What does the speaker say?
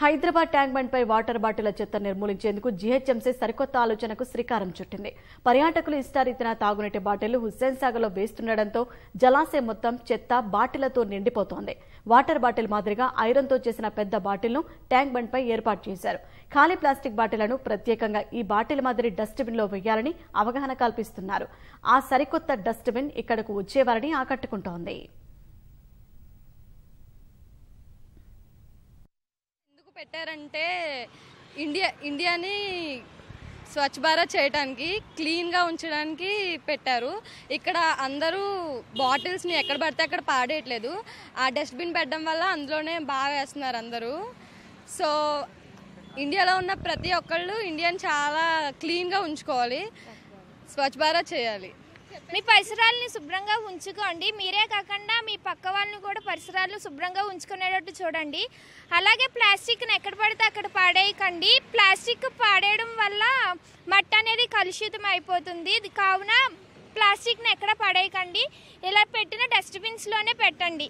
Hyderabad tank బండ్పై water bottle చెత్త నిర్మూలించేందుకు జీహెచ్ఎంసీ సరికొత్త ఆలోచనకు శ్రీకారం చుట్టింది పర్యాటకులు ఇష్టారీతిన తాగునీటి బాటిల్ హుస్సేన్ సాగర్లో వేస్తుండటంతో జలాశయం మొత్తం చెత్త బాటిళ్లతో నిండిపోతోంది వాటర్ బాటిల్ మాదిరిగా ఐరన్తో చేసిన పెద్ద బాటిల్ను ట్యాంక్ బండ్పై ఏర్పాటు చేశారు ఖాళీ ప్లాస్టిక్ బాటిళ్లను ప్రత్యేకంగా ఈ బాటిల్ మాదిరి డస్ట్బిన్లో వేయాలని అవగాహన కల్పిస్తున్నారు ఆ సరికొత్త డస్ట్బిన్ ఇక్కడకు వచ్చేవారని ఆకట్టుకుంటోంది పెట్టారంటే ఇండియా ఇండియాని స్వచ్ఛ భారత్ చేయడానికి క్లీన్గా ఉంచడానికి పెట్టారు ఇక్కడ అందరూ బాటిల్స్ని ఎక్కడ పడితే అక్కడ పాడేయట్లేదు ఆ డస్ట్బిన్ పెట్టడం వల్ల అందులోనే బాగా వేస్తున్నారు అందరూ సో ఇండియాలో ఉన్న ప్రతి ఒక్కళ్ళు ఇండియాని చాలా క్లీన్గా ఉంచుకోవాలి స్వచ్ఛ భారత్ చేయాలి మీ పరిసరాలని శుభ్రంగా ఉంచుకోండి మీరే కాకుండా మీ పక్క వాళ్ళని కూడా పరిసరాలు శుభ్రంగా ఉంచుకునేటట్టు చూడండి అలాగే ప్లాస్టిక్ని ఎక్కడ పడితే అక్కడ పాడేయకండి ప్లాస్టిక్ పాడేయడం వల్ల మట్టి అనేది కలుషితం అయిపోతుంది కావున ప్లాస్టిక్ని ఎక్కడ పడేయకండి ఇలా పెట్టిన డస్ట్బిన్స్లోనే పెట్టండి